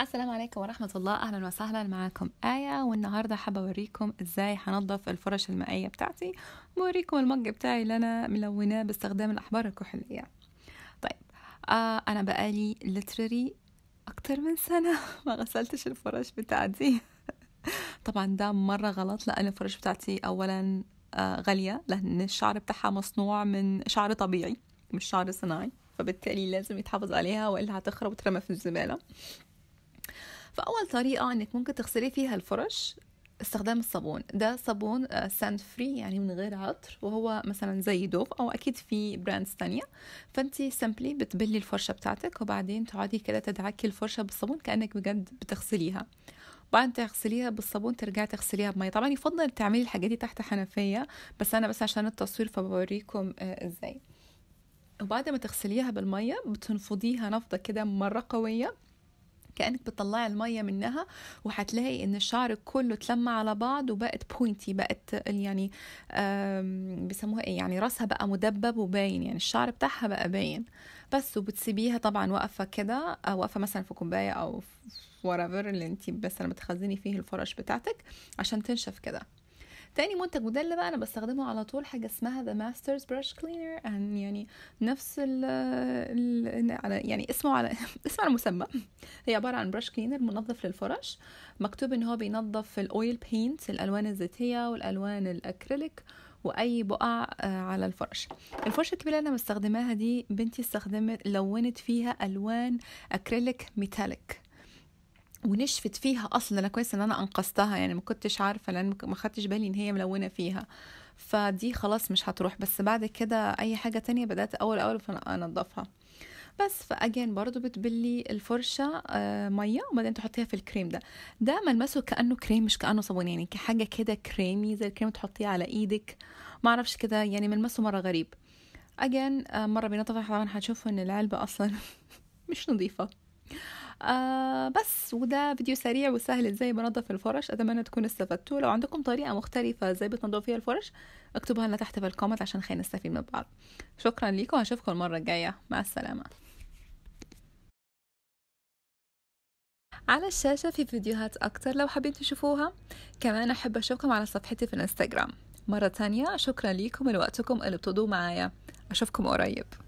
السلام عليكم ورحمة الله أهلا وسهلا معاكم آية والنهاردة حابة أوريكم إزاي هنضف الفرش المائية بتاعتي وأوريكم المج بتاعي اللي أنا ملوناه باستخدام الأحبار الكحلية طيب آه أنا بقالي لترري أكتر من سنة ما غسلتش الفرش بتاعتي طبعا ده مرة غلط لأن الفرش بتاعتي أولا آه غالية لأن الشعر بتاعها مصنوع من شعر طبيعي مش شعر صناعي فبالتالي لازم يتحافظ عليها والا هتخرب وترمى في الزباله فاول طريقه انك ممكن تغسلي فيها الفرش استخدام الصابون ده صابون آه، ساند فري يعني من غير عطر وهو مثلا زي دوف او اكيد في براندز تانية فانت سامبلي بتبلي الفرشه بتاعتك وبعدين تقعدي كده تدعكي الفرشه بالصابون كانك بجد بتغسليها بعد تغسليها بالصابون ترجعي تغسليها بميه طبعا يفضل تعملي الحاجات دي تحت حنفيه بس انا بس عشان التصوير فبوريكم آه، ازاي وبعد ما تغسليها بالميه بتنفضيها نفضه كده مره قويه كانك بتطلعي الميه منها وهتلاقي ان الشعر كله اتلمع على بعض وبقت بوينتي بقت يعني بيسموها ايه يعني راسها بقى مدبب وباين يعني الشعر بتاعها بقى باين بس وبتسيبيها طبعا واقفه كده واقفه مثلا في كوبايه او في اللي انت بس انا بتخزني فيه الفرش بتاعتك عشان تنشف كده تاني منتج وده اللي بقى انا بستخدمه على طول حاجه اسمها ذا ماسترز برش كلينر يعني نفس ال على يعني اسمه على اسمه على مسمى هي عباره عن برش كلينر منظف للفرش مكتوب ان هو بينظف الاويل بينت الالوان الزيتيه والالوان الاكريليك واي بقع آه، على الفرش الفرشه الكبيره اللي انا مستخدماها دي بنتي استخدمت لونت فيها الوان اكريليك ميتاليك ونشفت فيها اصلا انا كويس ان انا انقذتها يعني ما كنتش عارفه لان ما خدتش بالي ان هي ملونه فيها فدي خلاص مش هتروح بس بعد كده اي حاجه تانية بدات اول اول انضفها بس فاجين برضو بتبلي الفرشه آه ميه وبعدين تحطيها في الكريم ده ده ملمسه كانه كريم مش كانه صابون يعني كحاجة كده كريمي زي الكريم تحطيه على ايدك معرفش كده يعني ملمسه مره غريب اجين آه مره بينطفح طبعا هتشوفوا ان العلبه اصلا مش نظيفه آه بس وده فيديو سريع وسهل ازاي بنظف الفرش اتمنى تكونوا استفدتوا لو عندكم طريقه مختلفه ازاي بتنضفوا فيها الفرش اكتبوها لنا تحت في الكومنت عشان خلينا نستفيد من بعض شكرا ليكم واشوفكم المره الجايه مع السلامه على الشاشة في فيديوهات أكتر لو حابين تشوفوها كمان أحب أشوفكم على صفحتي في الانستجرام مرة تانية شكرا ليكم لوقتكم اللي بتقضوه معايا أشوفكم قريب